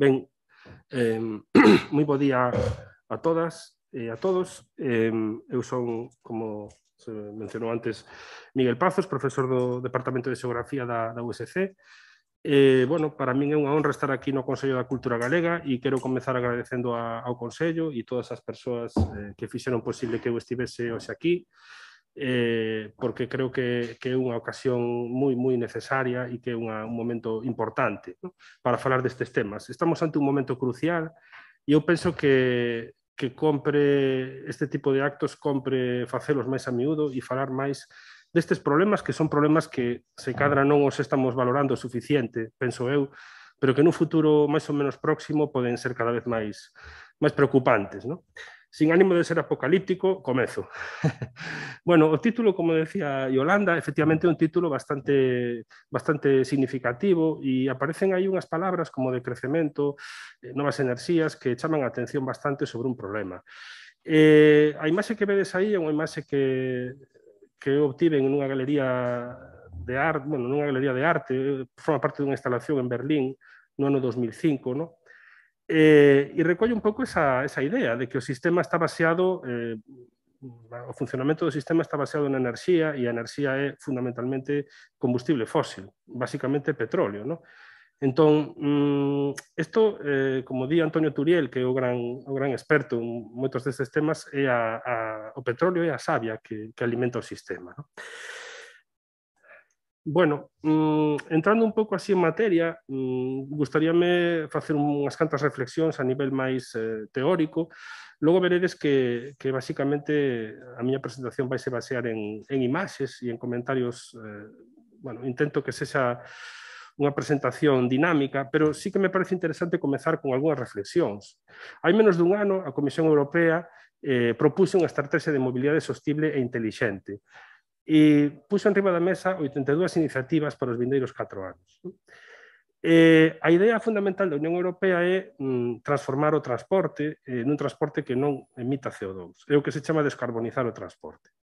Ben, eh, moi bo día a todas e a todos. Eh, eu son, como se mencionou antes, Miguel Pazos, profesor do Departamento de Xeografía da, da USC. Eh, bueno, para min é unha honra estar aquí no Consello da Cultura Galega e quero comenzar agradecendo a, ao Consello e todas as persoas eh, que fixeron posible que eu estivese hoxe aquí eh, porque creo que, que é unha ocasión moi moi necesaria e que é unha, un momento importante ¿no? para falar destes temas. Estamos ante un momento crucial e eu penso que que compre este tipo de actos, compre facelos máis a miúdo e falar máis destes problemas que son problemas que se cadra non os estamos valorando o suficiente, penso eu, pero que nun futuro máis ou menos próximo poden ser cada vez máis máis preocupantes, non? Sin ánimo de ser apocalíptico, comezo. bueno, o título, como decía Yolanda, efectivamente é un título bastante, bastante significativo e aparecen aí unhas palabras como de crecemento, eh, novas enerxías que chaman a atención bastante sobre un problema. Eh, a imaxe que vedes aí é unha imaxe que, que obtiven nunha galería de arte, bueno, nunha galería de arte, forma parte dunha instalación en Berlín no ano 2005, no? Eh, y recoge un poco esa, esa idea de que el sistema está basado, eh, el funcionamiento del sistema está basado en energía y la energía es fundamentalmente combustible fósil, básicamente petróleo, Entonces, mm, esto, eh, como di Antonio Turiel, que es un gran, gran experto en muchos de estos temas, es a, o petróleo es a savia que, alimenta el sistema. Bueno, mm, entrando un pouco así en materia, mm, gustaríame facer unhas cantas reflexións a nivel máis eh, teórico. Logo veredes que, que basicamente a miña presentación vai se basear en, en imaxes e en comentarios eh, bueno, intento que sexa unha presentación dinámica, pero sí que me parece interesante comezar con algunhas reflexións. Hai menos dun ano, a Comisión Europea eh, propuse unha estrategia de mobilidade sostible e intelixente e puxo riba da mesa 82 iniciativas para os vindeiros 4 anos. Eh, a idea fundamental da Unión Europea é mm, transformar o transporte eh, nun transporte que non emita CO2. É o que se chama descarbonizar o transporte.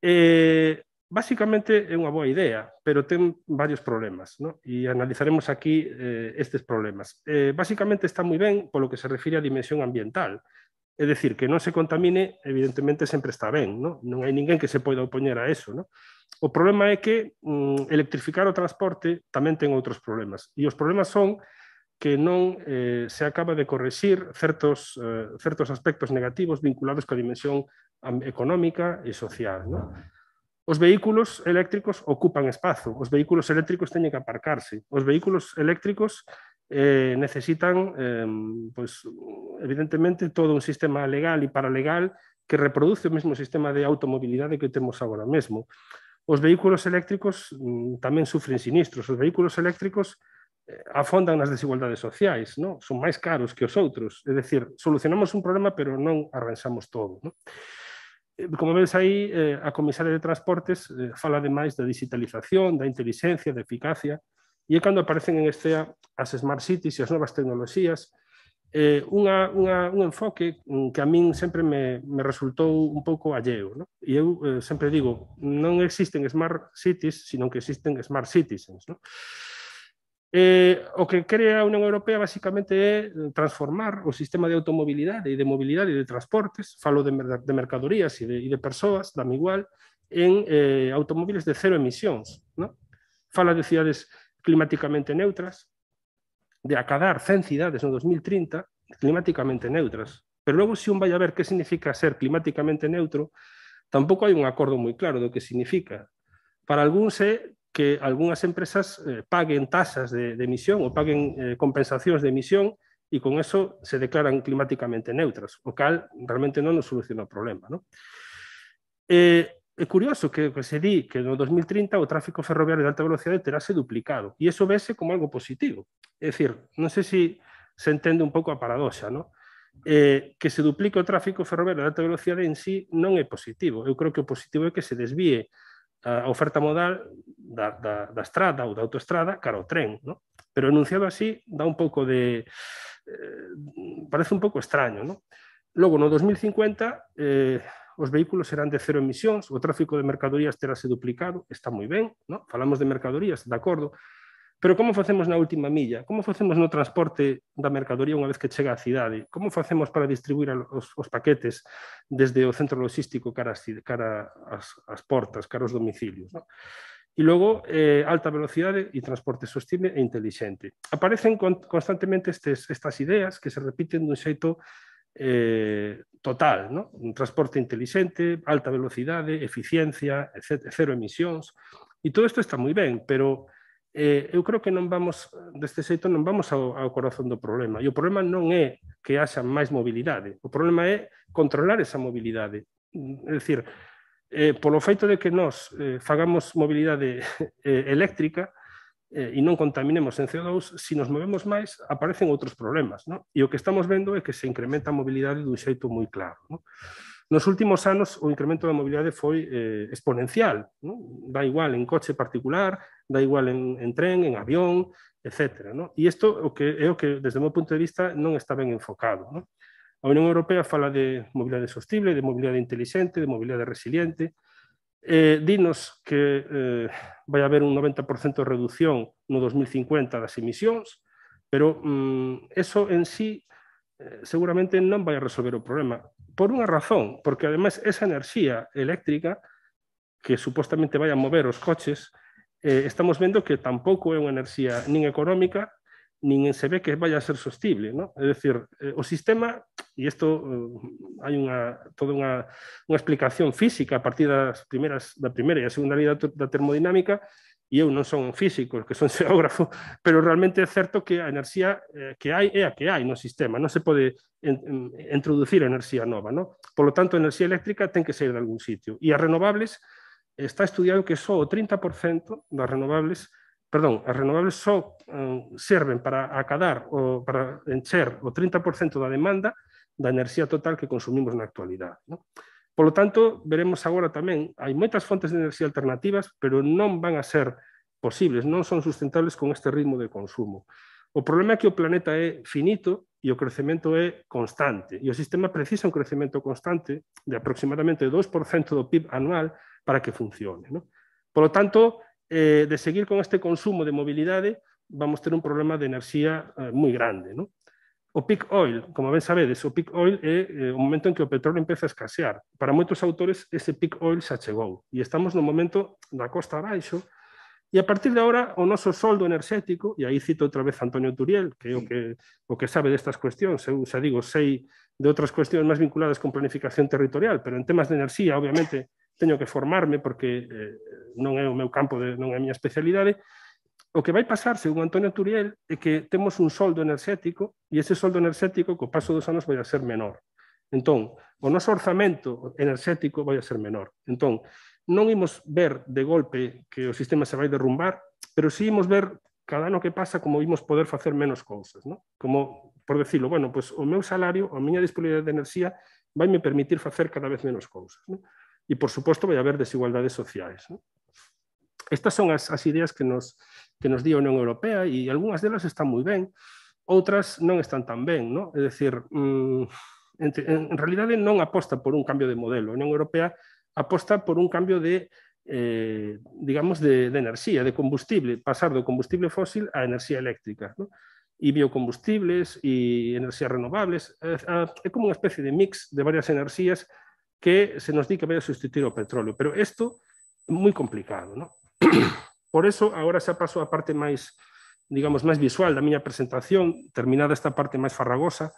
Eh, básicamente é unha boa idea, pero ten varios problemas, no? e analizaremos aquí eh, estes problemas. Eh, básicamente está moi ben polo que se refire á dimensión ambiental, É dicir, que non se contamine, evidentemente, sempre está ben, non, non hai ninguén que se poida opoñer a eso. Non? O problema é que mm, electrificar o transporte tamén ten outros problemas. E os problemas son que non eh, se acaba de correxir certos, eh, certos aspectos negativos vinculados coa dimensión económica e social. Non? Os vehículos eléctricos ocupan espazo, os vehículos eléctricos teñen que aparcarse, os vehículos eléctricos eh, necesitan, eh, pues, evidentemente, todo un sistema legal e paralegal que reproduce o mesmo sistema de automobilidade que temos agora mesmo. Os vehículos eléctricos mm, tamén sufren sinistros. Os vehículos eléctricos eh, afondan nas desigualdades sociais, ¿no? son máis caros que os outros. É dicir, solucionamos un problema, pero non arranxamos todo. ¿no? Eh, como ves aí, eh, a comisaria de transportes eh, fala demais da digitalización, da inteligencia, da eficacia, E é cando aparecen en este as smart cities e as novas tecnoloxías, eh, unha, unha, un enfoque que a min sempre me, me resultou un pouco alleo. No? E eu eh, sempre digo, non existen smart cities, sino que existen smart citizens. No? Eh, o que crea a Unión Europea basicamente é transformar o sistema de automobilidade e de mobilidade e de transportes, falo de, de mercadorías e de, e de persoas, dame igual, en eh, automóviles de cero emisións. No? Fala de cidades climáticamente neutras, de acabar 100 ciudades en 2030 climáticamente neutras. Pero luego, si un va a ver qué significa ser climáticamente neutro, tampoco hay un acuerdo muy claro de lo que significa. Para algunos sé que algunas empresas eh, paguen tasas de, emisión o paguen eh, compensaciones de emisión y e con eso se declaran climáticamente neutras, lo cual realmente no nos soluciona el problema. ¿no? Eh, es curioso que, se di que en 2030 o tráfico ferroviario de alta velocidad terase duplicado y eso vese como algo positivo. Es decir, no sé si se entiende un poco a paradoxa, no eh, que se duplique el tráfico ferroviario de alta velocidad en sí no es positivo. Yo creo que lo positivo es que se desvíe a oferta modal de da, da estrada ou da autoestrada cara tren, Pero enunciado así da un poco de... Eh, parece un poco extraño, no Logo, no 2050, os vehículos serán de cero emisións, o tráfico de mercadorías se duplicado, está moi ben, no? falamos de mercadorías, de acordo, pero como facemos na última milla? Como facemos no transporte da mercadoría unha vez que chega á cidade? Como facemos para distribuir os, os paquetes desde o centro logístico cara, as, cara as, as portas, cara aos domicilios? No? E logo, eh, alta velocidade e transporte sostible e inteligente. Aparecen con, constantemente estes, estas ideas que se repiten dun xeito eh, total, ¿no? un transporte inteligente, alta velocidade, eficiencia, etc, cero emisións, e todo isto está moi ben, pero eh, eu creo que non vamos, deste xeito non vamos ao, ao corazón do problema. E o problema non é que haxa máis mobilidade, o problema é controlar esa mobilidade. É dicir, eh, polo feito de que nós eh, fagamos mobilidade eh, eléctrica, eh, e non contaminemos en CO2, se nos movemos máis, aparecen outros problemas. Non? E o que estamos vendo é que se incrementa a mobilidade dun xeito moi claro. Non? Nos últimos anos o incremento da mobilidade foi eh, exponencial, non? da igual en coche particular, da igual en, en tren, en avión, etc. Non? E isto o que, é o que, desde o meu punto de vista, non está ben enfocado. Non? A Unión Europea fala de mobilidade sostible, de mobilidade inteligente, de mobilidade resiliente, Eh, dinos que eh, vai haber un 90% de reducción no 2050 das emisións, pero mm, eso en sí eh, seguramente non vai resolver o problema. Por unha razón, porque ademais esa enerxía eléctrica que supostamente vai a mover os coches, eh, estamos vendo que tampouco é unha enerxía nin económica, nin se ve que vai a ser sostible. ¿no? É dicir, eh, o sistema E isto eh, hai unha, toda unha, unha explicación física a partir das primeiras, da primeira e a segunda lei da, termodinámica e eu non son físico, que son xeógrafo, pero realmente é certo que a enerxía eh, que hai é a que hai no sistema, non se pode introducir enerxía nova, non? Por lo tanto, a enerxía eléctrica ten que sair de algún sitio. E as renovables, está estudiado que só o 30% das renovables perdón, as renovables só eh, serven para acadar ou para encher o 30% da demanda da energía total que consumimos en la ¿no? Por lo tanto, veremos ahora también, hay muchas fuentes de energía alternativas, pero no van a ser posibles, no son sustentables con este ritmo de consumo. El problema es que el planeta es finito y e el crecimiento es constante. y e el sistema precisa un crecimiento constante de aproximadamente 2% del PIB anual para que funcione. ¿no? Por lo tanto, eh, de seguir con este consumo de movilidades vamos a tener un problema de energía eh, muy grande. ¿no? O peak oil, como ben sabedes, o peak oil é eh, o momento en que o petróleo empeza a escasear. Para moitos autores, ese peak oil xa chegou. E estamos no momento da costa abaixo, E a partir de agora, o noso soldo enerxético, e aí cito outra vez Antonio Turiel, que é o que, o que sabe destas cuestións, eu xa digo, sei de outras cuestións máis vinculadas con planificación territorial, pero en temas de enerxía, obviamente, teño que formarme porque eh, non é o meu campo, de, non é a miña especialidade, o que vai pasar, según Antonio Turiel, é que temos un soldo enerxético e ese soldo enerxético co paso dos anos vai a ser menor. Entón, o noso orzamento enerxético vai a ser menor. Entón, non imos ver de golpe que o sistema se vai derrumbar, pero sí imos ver cada ano que pasa como imos poder facer menos cousas. No? Como, por decirlo, bueno, pues, o meu salario, a miña disponibilidade de enerxía vai me permitir facer cada vez menos cousas. No? E, por suposto, vai haber desigualdades sociais. No? Estas son las ideas que nos, que nos dio Unión Europea y algunas de delas están muy bien, otras no están tan bien, no? Es decir, mm, en realidad no aposta por un cambio de modelo, La Unión Europea aposta por un cambio de eh, digamos de, de de combustible, pasar do combustible fósil a energía eléctrica, no? biocombustibles y energías renovables, es como una especie de mix de varias energías que se nos di que vai a sustituir o petróleo, pero esto es muy complicado, ¿no? Por eso, agora xa paso a parte máis, digamos, máis visual da miña presentación, terminada esta parte máis farragosa,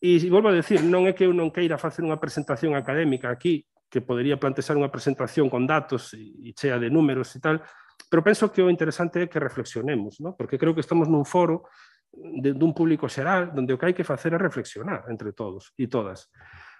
e volvo a decir, non é que eu non queira facer unha presentación académica aquí, que podería plantexar unha presentación con datos e chea de números e tal, pero penso que o interesante é que reflexionemos, ¿no? porque creo que estamos nun foro de, dun público xeral onde o que hai que facer é reflexionar entre todos e todas.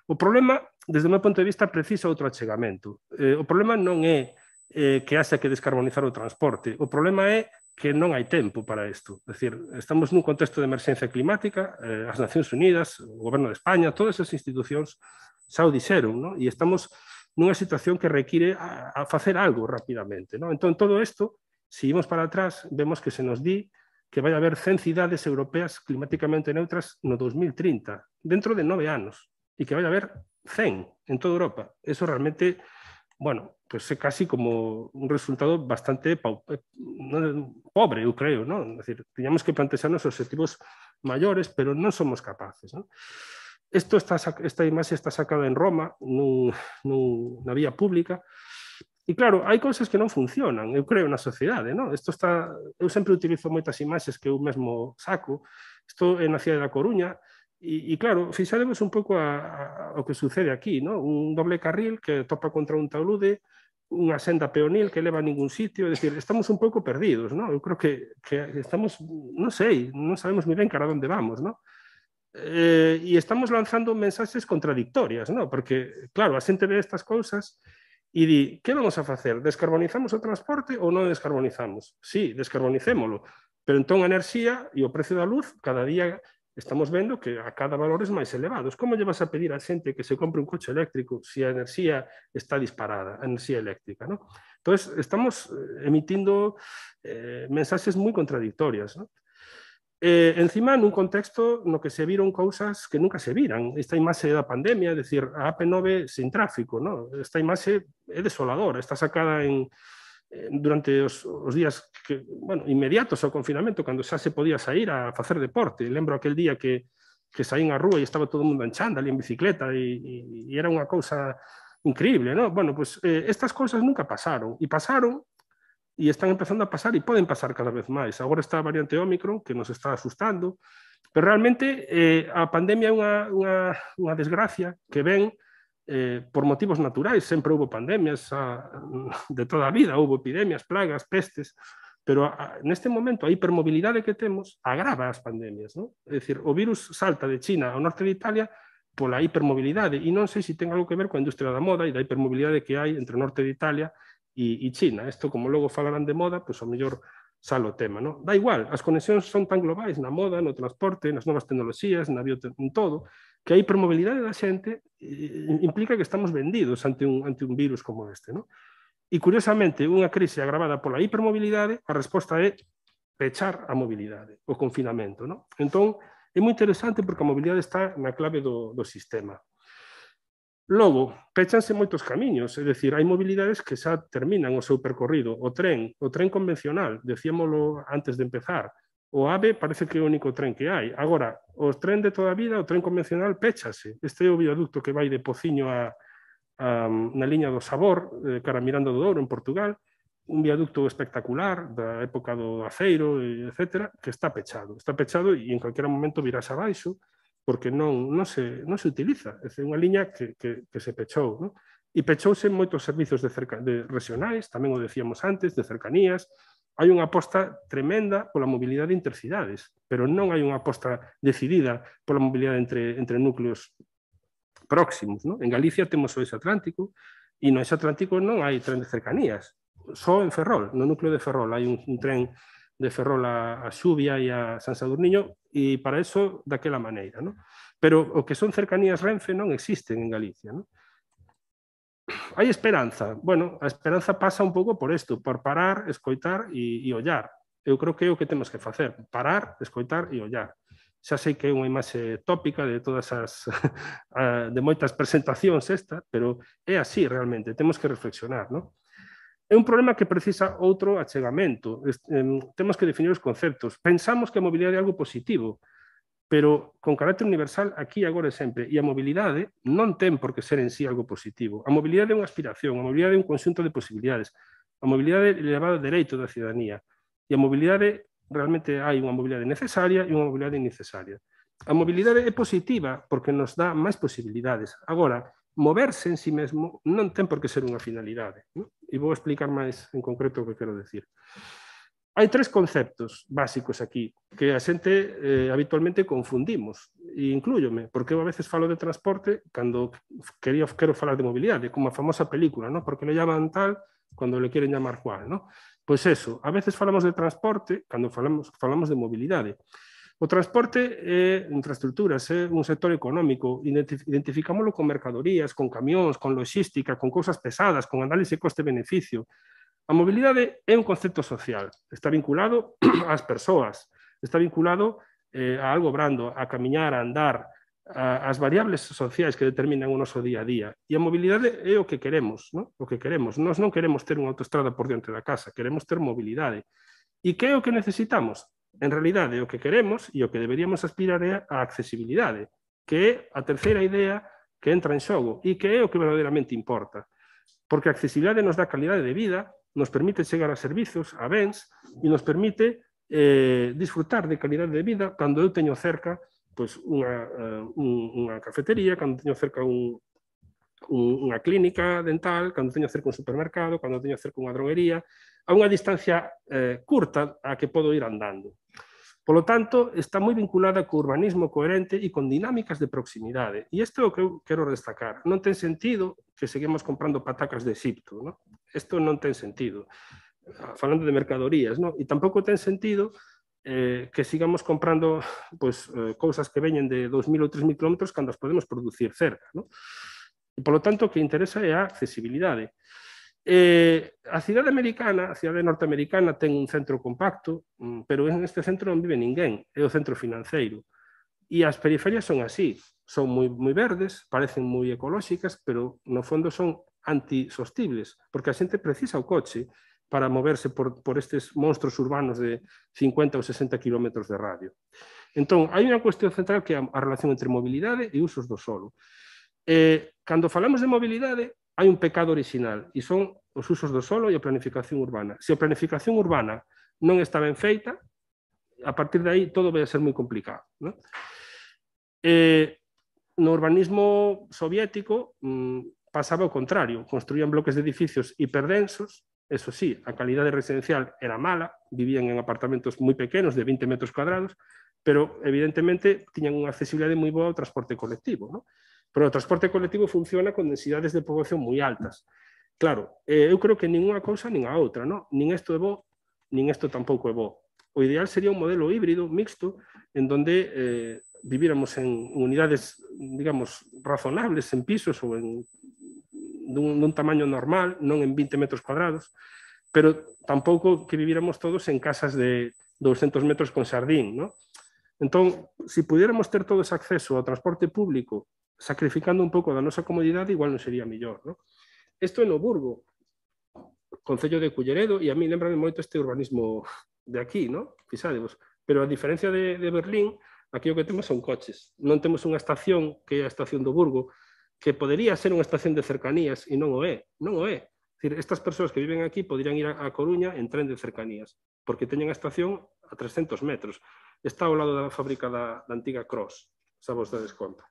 O problema, desde o meu punto de vista, precisa outro achegamento. Eh, o problema non é eh, que haxa que descarbonizar o transporte. O problema é que non hai tempo para isto. É dicir, estamos nun contexto de emerxencia climática, eh, as Nacións Unidas, o Goberno de España, todas esas institucións xa o dixeron, non? e estamos nunha situación que require a, a facer algo rapidamente. Non? Entón, todo isto, se imos para atrás, vemos que se nos di que vai haber 100 cidades europeas climáticamente neutras no 2030, dentro de nove anos, e que vai haber 100 en toda Europa. Eso realmente, bueno, pues eh, casi como un resultado bastante eh, pobre, yo creo, ¿no? Es decir, teníamos que plantearnos objetivos maiores, pero non somos capaces, ¿no? Esto está, esta imaxe está sacada en Roma, nun, nun, na vía pública, E claro, hai cousas que non funcionan, eu creo, na sociedade, ¿eh? non? Isto está, eu sempre utilizo moitas imaxes que eu mesmo saco. Isto é na cidade da Coruña, E, e claro, fixaremos un pouco a, a, o que sucede aquí, ¿no? un doble carril que topa contra un talude, unha senda peonil que leva a ningún sitio, é dicir, estamos un pouco perdidos, non? Eu creo que, que estamos, non sei, non sabemos moi ben cara onde vamos, non? Eh, e estamos lanzando mensaxes contradictorias, non? Porque, claro, a xente ve estas cousas e di, que vamos a facer? Descarbonizamos o transporte ou non descarbonizamos? Sí, descarbonicémolo, pero entón a enerxía e o precio da luz cada día estamos viendo que a cada valor es elevados. Como ¿Cómo vas a pedir a gente que se compre un coche eléctrico si la energía está disparada, la energía eléctrica? Entonces, estamos eh, emitiendo eh, mensajes muy contradictorios. Eh, encima, en un contexto en contexto que se vieron cosas que nunca se viran. Esta imagen de la pandemia, es decir, AP9 sin tráfico, ¿no? esta imagen es desoladora, está sacada en, Eh, durante os, os días que, bueno, inmediatos ao confinamento, cando xa se podía sair a facer deporte. Lembro aquel día que, que saín á rúa e estaba todo o mundo en chándal e en bicicleta e, e, e era unha cousa increíble, ¿no? Bueno, pues eh, estas cousas nunca pasaron e pasaron e están empezando a pasar e poden pasar cada vez máis. Agora está a variante Omicron que nos está asustando, pero realmente eh, a pandemia é unha, unha, unha desgracia que ven eh, por motivos naturais, sempre houve pandemias a, ah, de toda a vida, houve epidemias, plagas, pestes, pero a, ah, neste momento a hipermobilidade que temos agrava as pandemias. Non? É dicir, o virus salta de China ao norte de Italia pola hipermobilidade e non sei se ten algo que ver coa industria da moda e da hipermobilidade que hai entre o norte de Italia e, e China. Isto, como logo falarán de moda, pois o mellor sal o tema. Non? Da igual, as conexións son tan globais na moda, no transporte, nas novas tecnoloxías, na biote... en todo, que a hipermobilidade da xente eh, implica que estamos vendidos ante un, ante un virus como este. ¿no? E, curiosamente, unha crise agravada pola hipermobilidade, a resposta é pechar a mobilidade, o confinamento. ¿no? Entón, é moi interesante porque a mobilidade está na clave do, do sistema. Logo, pechanse moitos camiños, é dicir, hai mobilidades que xa terminan o seu percorrido. O tren, o tren convencional, decíamolo antes de empezar, O AVE parece que é o único tren que hai. Agora, o tren de toda a vida, o tren convencional, péchase. Este é o viaducto que vai de Pociño a, a, na um, liña do Sabor, eh, cara Mirando do Douro, en Portugal, un viaducto espectacular da época do aceiro, etc., que está pechado. Está pechado e en calquera momento virás abaixo, porque non, non, se, non se utiliza. É unha liña que, que, que se pechou. Non? E pechouse moitos servizos de, cerca, de regionais, tamén o decíamos antes, de cercanías, hai unha aposta tremenda pola mobilidade intercidades, pero non hai unha aposta decidida pola mobilidade entre, entre núcleos próximos. Non? En Galicia temos o eixo atlántico, e no eixo atlántico non hai tren de cercanías, só en Ferrol, no núcleo de Ferrol, hai un, un tren de Ferrol a, a Xubia e a San Sadurniño, e para eso daquela maneira. Non? Pero o que son cercanías Renfe non existen en Galicia. Non? hai esperanza. Bueno, a esperanza pasa un pouco por isto, por parar, escoitar e, e ollar. Eu creo que é o que temos que facer, parar, escoitar e ollar. Xa sei que é unha imaxe tópica de todas as de moitas presentacións esta, pero é así realmente, temos que reflexionar, non? É un problema que precisa outro achegamento. Temos que definir os conceptos. Pensamos que a mobilidade é algo positivo, pero con carácter universal aquí, agora e sempre. E a mobilidade non ten por que ser en sí algo positivo. A mobilidade é unha aspiración, a mobilidade é un conxunto de posibilidades. A mobilidade é elevado dereito da ciudadanía. E a mobilidade, realmente hai unha mobilidade necesaria e unha mobilidade innecesaria. A mobilidade é positiva porque nos dá máis posibilidades. Agora, moverse en sí mesmo non ten por que ser unha finalidade. Non? E vou explicar máis en concreto o que quero decir. Hay tres conceptos básicos aquí que a gente eh, habitualmente confundimos, e incluyome, porque a veces falo de transporte cuando quería, quiero falar de movilidad, como a famosa película, ¿no? porque le llaman tal cuando le quieren llamar cual. ¿no? pues eso, a veces falamos de transporte cuando falamos, falamos de movilidad. O transporte é eh, infraestructuras, é eh, un sector económico, identificámoslo con mercadorías, con camiones, con logística, con cosas pesadas, con análisis coste-beneficio, A mobilidade é un concepto social, está vinculado ás persoas, está vinculado eh, a algo brando, a camiñar, a andar, a, as variables sociais que determinan o noso día a día. E a mobilidade é o que queremos, non? o que queremos. Nós non queremos ter unha autoestrada por diante da casa, queremos ter mobilidade. E que é o que necesitamos? En realidade, o que queremos e o que deberíamos aspirar é a accesibilidade, que é a terceira idea que entra en xogo e que é o que verdadeiramente importa. Porque a accesibilidade nos dá calidade de vida, nos permite chegar a servizos, a bens, e nos permite eh, disfrutar de calidade de vida cando eu teño cerca pois, unha, uh, unha cafetería, cando teño cerca un, un, unha clínica dental, cando teño cerca un supermercado, cando teño cerca unha droguería, a unha distancia eh, curta a que podo ir andando. Por lo tanto, está moi vinculada co urbanismo coherente e con dinámicas de proximidade. E isto é o que eu quero destacar. Non ten sentido que seguimos comprando patacas de Egipto. ¿no? Isto non ten sentido. Falando de mercadorías, ¿no? e tampouco ten sentido eh, que sigamos comprando pues, eh, cousas que veñen de 2.000 ou 3.000 km cando as podemos producir cerca. ¿no? E, polo tanto, o que interesa é a accesibilidade. Eh, a cidade americana, a cidade norteamericana ten un centro compacto, mm, pero en este centro non vive ninguén, é o centro financeiro. E as periferias son así son moi, moi verdes, parecen moi ecolóxicas, pero no fondo son antisostibles, porque a xente precisa o coche para moverse por, por estes monstruos urbanos de 50 ou 60 km de radio. Entón, hai unha cuestión central que é a relación entre mobilidade e usos do solo. Eh, cando falamos de mobilidade, hai un pecado original, e son os usos do solo e a planificación urbana. Se a planificación urbana non está ben feita, a partir de aí todo vai a ser moi complicado. Non? Eh, no urbanismo soviético mm, pasaba o contrario, construían bloques de edificios hiperdensos, eso sí, a calidade residencial era mala, vivían en apartamentos moi pequenos de 20 metros cuadrados, pero evidentemente tiñan unha accesibilidade moi boa ao transporte colectivo. ¿no? Pero o transporte colectivo funciona con densidades de poboación moi altas. Claro, eh, eu creo que ninguna cousa nin a outra, ¿no? nin isto é bo, nin isto tampouco é bo o ideal sería un modelo híbrido, mixto, en donde eh, viviéramos en unidades, digamos, razonables, en pisos ou en dun, dun tamaño normal, non en 20 metros cuadrados, pero tampouco que viviéramos todos en casas de 200 metros con sardín, ¿no? Entón, se si pudiéramos ter todo ese acceso ao transporte público sacrificando un pouco da nosa comodidade, igual non sería mellor, ¿no? Isto en Oburgo, Concello de Culleredo, e a mí lembrame moito este urbanismo de aquí, ¿no? Fixadevos. Pero a diferencia de, de Berlín, aquí o que temos son coches. Non temos unha estación que é a estación do Burgo, que podería ser unha estación de cercanías e non o é, non o é. Decir, estas persoas que viven aquí podrían ir a Coruña en tren de cercanías, porque teñen a estación a 300 metros. Está ao lado da fábrica da, da antiga Cross, xa vos dades conta.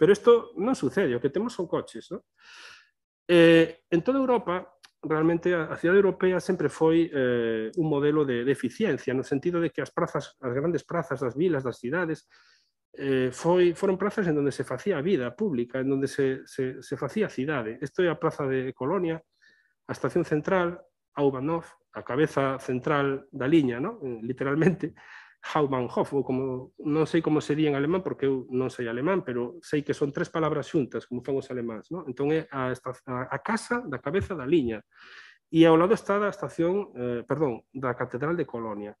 Pero isto non sucede, o que temos son coches. ¿no? Eh, en toda Europa realmente a, cidade europea sempre foi eh, un modelo de, de eficiencia, no sentido de que as prazas, as grandes prazas das vilas, das cidades, eh, foi, foron prazas en donde se facía a vida pública, en donde se, se, se facía a cidade. Isto é a plaza de Colonia, a estación central, a Ubanov, a cabeza central da liña, ¿no? Eh, literalmente, Hauptbahnhof, ou como, non sei como se di en alemán, porque eu non sei alemán, pero sei que son tres palabras xuntas, como fan os alemáns. Non? Entón é a, a, a casa da cabeza da liña. E ao lado está da estación, eh, perdón, da Catedral de Colonia.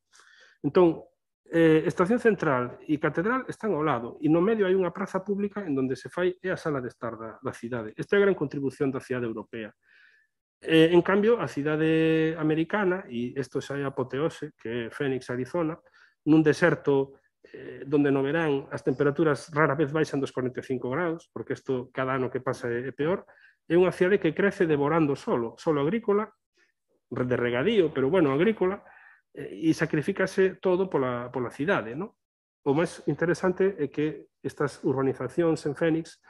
Entón, eh, Estación Central e Catedral están ao lado e no medio hai unha praza pública en donde se fai é a sala de estar da, da cidade. Esta é a gran contribución da cidade europea. Eh, en cambio, a cidade americana, e isto xa é apoteose, que é Phoenix, Arizona, nun deserto eh, donde no verán as temperaturas rara vez baixan dos 45 graus, porque isto cada ano que pasa é, peor, é unha cidade que crece devorando solo, solo agrícola, de regadío, pero bueno, agrícola, eh, e sacrificase todo pola, pola cidade. No? O máis interesante é que estas urbanizacións en Fénix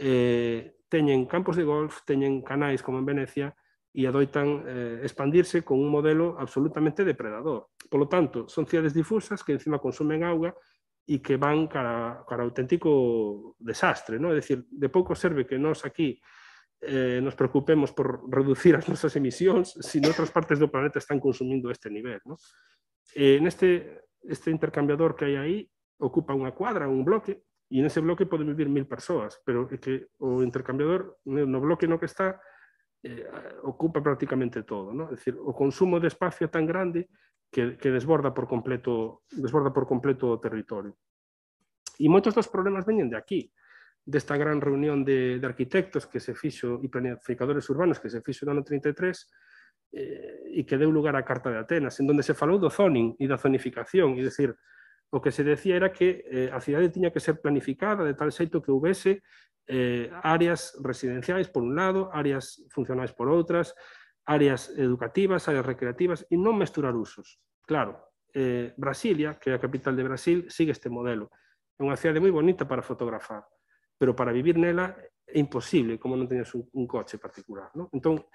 eh, teñen campos de golf, teñen canais como en Venecia, y adoitan eh, expandirse con un modelo absolutamente depredador. Por lo tanto, son ciudades difusas que encima consumen agua y que van para, auténtico desastre. ¿no? Es decir, de poco sirve que nos aquí eh, nos preocupemos por reducir nuestras emisiones si en si otras partes del planeta están consumiendo este nivel. ¿no? Eh, este, este intercambiador que hay ahí ocupa una cuadra, un bloque, y en ese bloque pueden vivir mil personas, pero que o intercambiador no bloque no que está eh, ocupa prácticamente todo. ¿no? Es decir, o consumo de espacio é tan grande que, que desborda por completo desborda por completo o territorio. E moitos dos problemas veñen de aquí, desta gran reunión de, de arquitectos que se fixo e planificadores urbanos que se fixo no ano 33 eh, e que deu lugar á Carta de Atenas, en donde se falou do zoning e da zonificación, e decir, Lo que se decía era que la eh, a tenía que ser planificada de tal xeito que hubiese eh, áreas residenciales por un lado, áreas funcionales por otras, áreas educativas, áreas recreativas y no mesturar usos. Claro, eh, Brasilia, que es la capital de Brasil, sigue este modelo. Es una ciudad muy bonita para fotografar, pero para vivir nela es imposible como no tienes un, coche particular. Entonces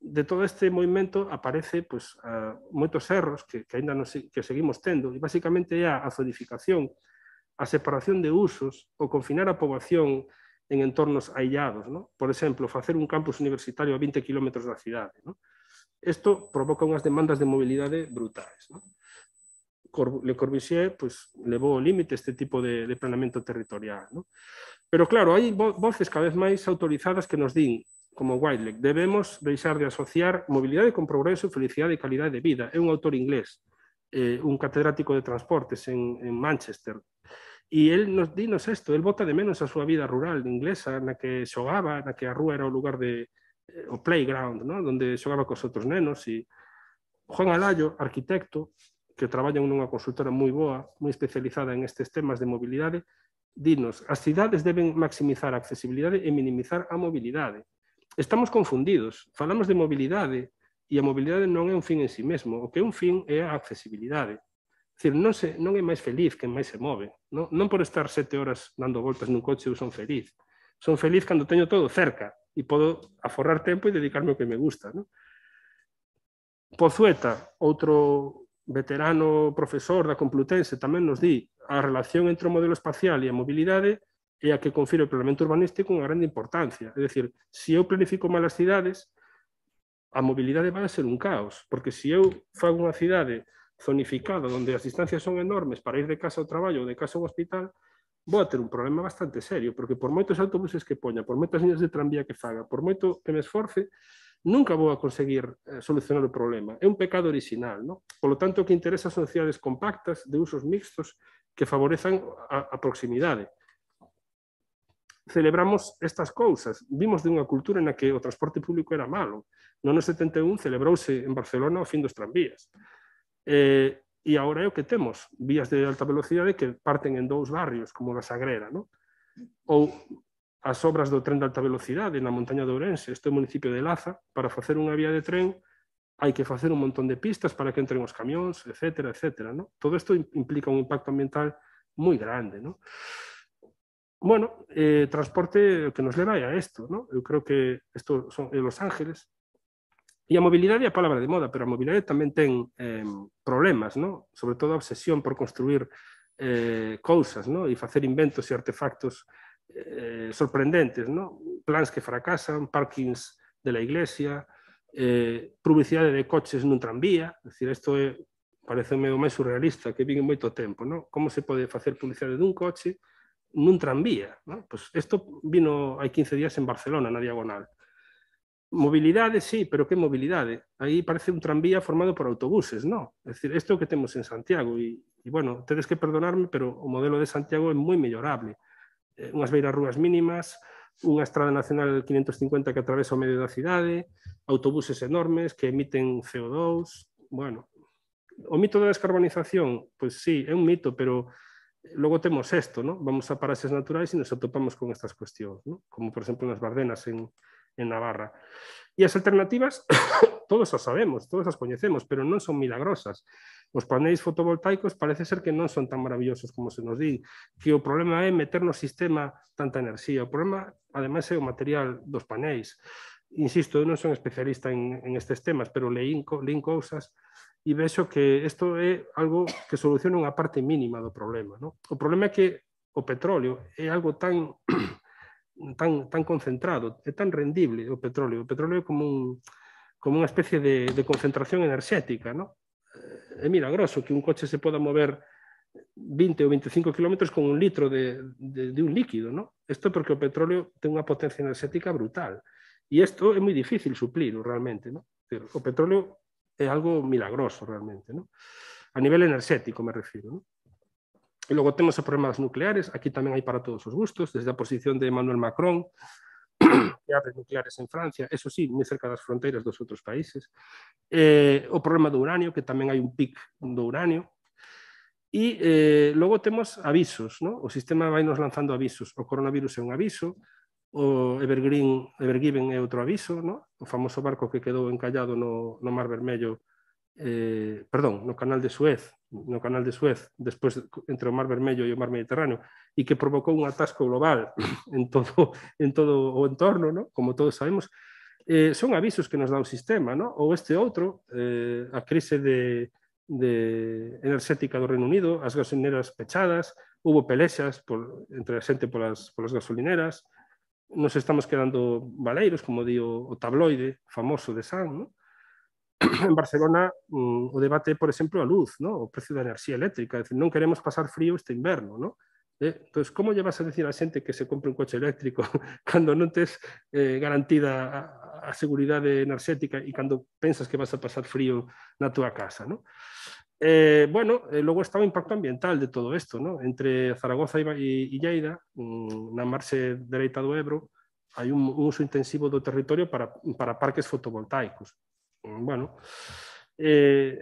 de todo este movimento aparece pois, a, moitos erros que, que aínda nos, que seguimos tendo, e basicamente é a, zonificación, a separación de usos, o confinar a poboación en entornos aillados, ¿no? por exemplo, facer un campus universitario a 20 km da cidade. ¿no? Isto provoca unhas demandas de mobilidade brutais. ¿no? Le Corbusier pues, levou o límite este tipo de, de planeamento territorial. ¿no? Pero claro, hai voces cada vez máis autorizadas que nos din como Wildleg, debemos deixar de asociar mobilidade con progreso, felicidade e calidade de vida. É un autor inglés, eh, un catedrático de transportes en, en Manchester. E el nos dinos isto, el bota de menos a súa vida rural inglesa, na que xogaba, na que a rúa era o lugar de eh, o playground, ¿no? donde xogaba cos outros nenos e Juan Alayo, arquitecto, que traballa nunha consultora moi boa, moi especializada en estes temas de mobilidade, dinos, as cidades deben maximizar a accesibilidade e minimizar a mobilidade estamos confundidos. Falamos de mobilidade e a mobilidade non é un fin en sí mesmo. O que é un fin é a accesibilidade. É Decir, non, se, non é máis feliz que máis se move. Non, non por estar sete horas dando voltas nun coche eu son feliz. Son feliz cando teño todo cerca e podo aforrar tempo e dedicarme ao que me gusta. Non? Pozueta, outro veterano profesor da Complutense, tamén nos di a relación entre o modelo espacial e a mobilidade é a que confira o planeamento urbanístico unha grande importancia. É dicir, se eu planifico mal as cidades, a mobilidade vai a ser un caos, porque se eu fago unha cidade zonificada onde as distancias son enormes para ir de casa ao traballo ou de casa ao hospital, vou a ter un problema bastante serio, porque por moitos autobuses que poña, por moitas líneas de tranvía que faga, por moito que me esforce, nunca vou a conseguir eh, solucionar o problema. É un pecado original, non? Por lo tanto, o que interesa son cidades compactas, de usos mixtos, que favorezan a, a proximidade celebramos estas cousas. Vimos dunha cultura na que o transporte público era malo. No ano 71 celebrouse en Barcelona o fin dos tranvías. Eh, e agora é o que temos, vías de alta velocidade que parten en dous barrios, como da Sagrera, no? ou as obras do tren de alta velocidade na montaña de Ourense, este municipio de Laza, para facer unha vía de tren hai que facer un montón de pistas para que entren os camións, etc. etc no? Todo isto implica un impacto ambiental moi grande. No? bueno, eh, transporte que nos leva a isto, ¿no? Eu creo que isto son eh, Los Ángeles. E a mobilidade é a palabra de moda, pero a mobilidade tamén ten eh, problemas, ¿no? Sobre todo a obsesión por construir eh, cousas, ¿no? E facer inventos e artefactos eh, sorprendentes, ¿no? Plans que fracasan, parkings de la iglesia, eh, publicidade de coches nun tranvía, é decir, isto é pareceme o máis surrealista que vin en moito tempo, ¿no? Como se pode facer publicidade dun coche nun tranvía. ¿no? Pues esto vino hai 15 días en Barcelona, na Diagonal. Mobilidade, sí, pero que mobilidade? Aí parece un tranvía formado por autobuses, no? É dicir, isto que temos en Santiago, e, e bueno, tedes que perdonarme, pero o modelo de Santiago é moi mellorable. Eh, unhas beiras rúas mínimas, unha estrada nacional 550 que atravesa o medio da cidade, autobuses enormes que emiten CO2, bueno, o mito da descarbonización, pois sí, é un mito, pero logo temos isto, ¿no? vamos a paraxes naturais e nos atopamos con estas cuestións, ¿no? como por exemplo nas Bardenas en, en Navarra. E as alternativas, todos as sabemos, todos as coñecemos, pero non son milagrosas. Os paneis fotovoltaicos parece ser que non son tan maravillosos como se nos di, que o problema é meter no sistema tanta enerxía. O problema, ademais, é o material dos paneis insisto, eu non son especialista en, en estes temas, pero leín, leín cousas e vexo que isto é algo que soluciona unha parte mínima do problema. No? O problema é que o petróleo é algo tan tan, tan concentrado, é tan rendible o petróleo. O petróleo é como, un, como unha especie de, de concentración enerxética, no? Eh, é milagroso que un coche se poda mover 20 ou 25 km con un litro de, de, de un líquido, no? Isto é porque o petróleo ten unha potencia enerxética brutal. E isto é moi difícil suplirlo realmente, no? O petróleo é algo milagroso realmente, ¿no? a nivel energético me refiro. ¿no? E logo temos os problemas nucleares, aquí tamén hai para todos os gustos, desde a posición de Emmanuel Macron, que abre nucleares en Francia, eso sí, moi cerca das fronteiras dos outros países. Eh, o problema do uranio, que tamén hai un pic do uranio, E eh, logo temos avisos, ¿no? o sistema vai nos lanzando avisos. O coronavirus é un aviso, o Evergreen, Evergiven é outro aviso, ¿no? o famoso barco que quedou encallado no, no Mar Vermello eh, perdón, no canal de Suez no canal de Suez, despois entre o Mar Vermello e o Mar Mediterráneo, e que provocou un atasco global en todo, en todo o entorno, ¿no? como todos sabemos, eh, son avisos que nos dá o sistema, ¿no? ou este outro, eh, a crise de, de enerxética do Reino Unido, as gasolineras pechadas, hubo pelexas por, entre a xente polas, polas gasolineras, nos estamos quedando baleiros, como di o, o tabloide famoso de San, ¿no? en Barcelona mm, o debate, por exemplo, a luz, ¿no? o precio da enerxía eléctrica, decir, non queremos pasar frío este inverno, ¿no? Eh, entón, como lle vas a decir a xente que se compre un coche eléctrico cando non tes eh, garantida a, a seguridade enerxética e cando pensas que vas a pasar frío na túa casa, ¿no? Eh, bueno, eh, logo está o impacto ambiental de todo isto, ¿no? entre Zaragoza e, y Lleida, mm, na marxe dereita do Ebro, hai un, un uso intensivo do territorio para, para parques fotovoltaicos. Mm, bueno, eh,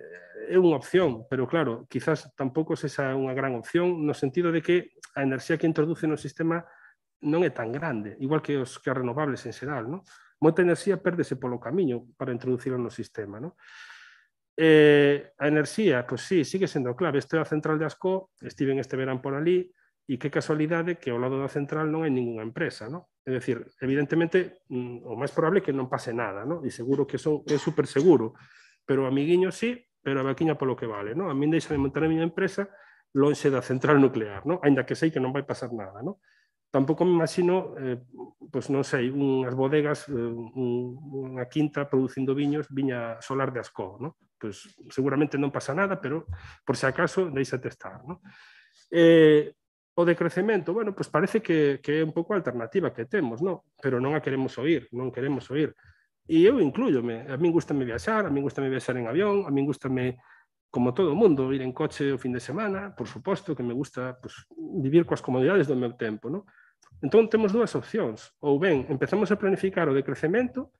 é unha opción, pero claro, quizás tampouco se esa unha gran opción no sentido de que a enerxía que introduce no sistema non é tan grande, igual que os que renovables en xeral, ¿no? Moita enerxía perdese polo camiño para introducirlo no sistema, ¿no? Eh, a enerxía, pois sí, sigue sendo clave. Este é a central de Asco, estiven este verán por ali, e que casualidade que ao lado da central non hai ningunha empresa, non? É dicir, evidentemente, mm, o máis probable é que non pase nada, non? E seguro que son, é super seguro, pero a amiguiño sí, pero a vaquiña polo que vale, non? A min deixa de montar a miña empresa lonxe da central nuclear, non? Ainda que sei que non vai pasar nada, non? Tampouco me imagino, eh, pois non sei, unhas bodegas, eh, un, unha quinta producindo viños, viña solar de Ascó, non? pues, seguramente non pasa nada, pero por se acaso deixate estar. ¿no? Eh, o decrecemento, bueno, pues parece que, que é un pouco a alternativa que temos, ¿no? pero non a queremos oír, non queremos oír. E eu incluyome, a min gustame viaxar, a min gustame viaxar en avión, a min gustame como todo o mundo, ir en coche o fin de semana, por suposto que me gusta pues, vivir coas comodidades do meu tempo, ¿no? Entón temos dúas opcións, ou ben empezamos a planificar o decrecemento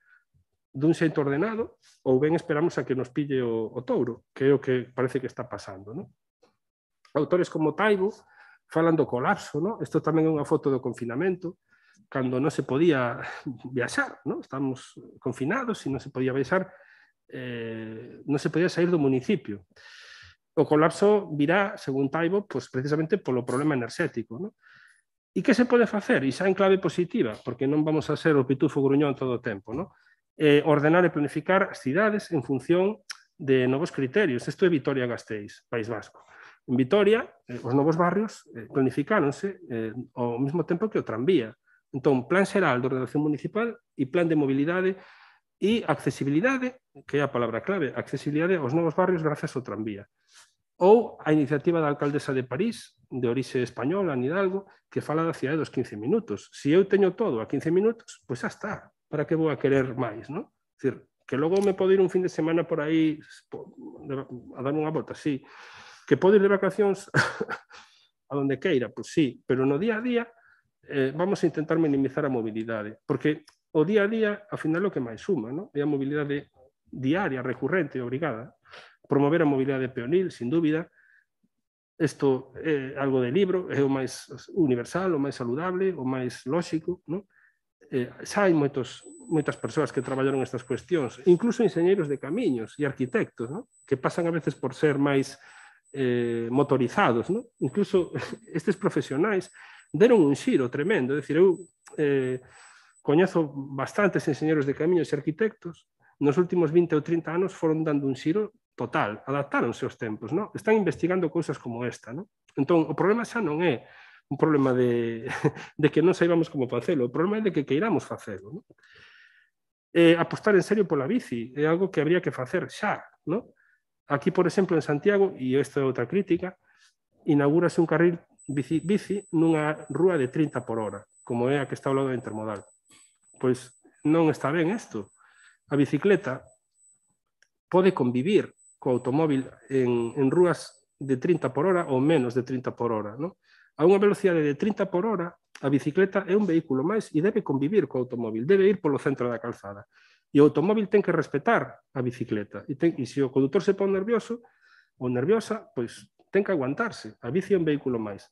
dun xeito ordenado ou ben esperamos a que nos pille o, o touro, que é o que parece que está pasando. Non? Autores como Taibo falan do colapso, non? isto tamén é unha foto do confinamento, cando non se podía viaxar, non? estamos confinados e non se podía viaxar, eh, non se podía sair do municipio. O colapso virá, según Taibo, pues, precisamente polo problema enerxético. Non? E que se pode facer? E xa en clave positiva, porque non vamos a ser o pitufo gruñón todo o tempo. Non? eh, ordenar e planificar as cidades en función de novos criterios. Isto é Vitoria Gasteiz, País Vasco. En Vitoria, eh, os novos barrios eh, planificáronse eh, ao mesmo tempo que o tranvía. Entón, plan xeral de ordenación municipal e plan de mobilidade e accesibilidade, que é a palabra clave, accesibilidade aos novos barrios grazas ao tranvía. Ou a iniciativa da alcaldesa de París, de orixe española, Nidalgo, que fala da cidade dos 15 minutos. Se eu teño todo a 15 minutos, pois xa está para que vou a querer máis, non? Decir, que logo me podo ir un fin de semana por aí a dar unha volta, sí. Que podo ir de vacacións a donde queira, pois sí, pero no día a día eh, vamos a intentar minimizar a mobilidade, porque o día a día, ao final, o que máis suma, non? É a mobilidade diaria, recurrente, obrigada. Promover a mobilidade peonil, sin dúbida, isto é eh, algo de libro, é o máis universal, o máis saludable, o máis lóxico, non? eh, xa hai moitos, moitas persoas que traballaron estas cuestións, incluso enxeñeiros de camiños e arquitectos, ¿no? que pasan a veces por ser máis eh, motorizados. ¿no? Incluso estes profesionais deron un xiro tremendo, é dicir, eu eh, coñezo bastantes enxeñeiros de camiños e arquitectos, nos últimos 20 ou 30 anos foron dando un xiro total, adaptáronse aos tempos, ¿no? están investigando cousas como esta. ¿no? Entón, o problema xa non é un problema de, de que non saibamos como facelo, o problema é de que queiramos facelo. ¿no? Eh, apostar en serio pola bici é algo que habría que facer xa. ¿no? Aquí, por exemplo, en Santiago, e esta é outra crítica, inaugurase un carril bici, bici nunha rúa de 30 por hora, como é a que está ao lado da intermodal. Pois non está ben isto. A bicicleta pode convivir co automóvil en, en rúas de 30 por hora ou menos de 30 por hora. ¿no? a unha velocidade de 30 por hora, a bicicleta é un vehículo máis e debe convivir co automóvil, debe ir polo centro da calzada. E o automóvil ten que respetar a bicicleta. E, ten, e se o condutor se pon nervioso ou nerviosa, pois ten que aguantarse. A bici é un vehículo máis.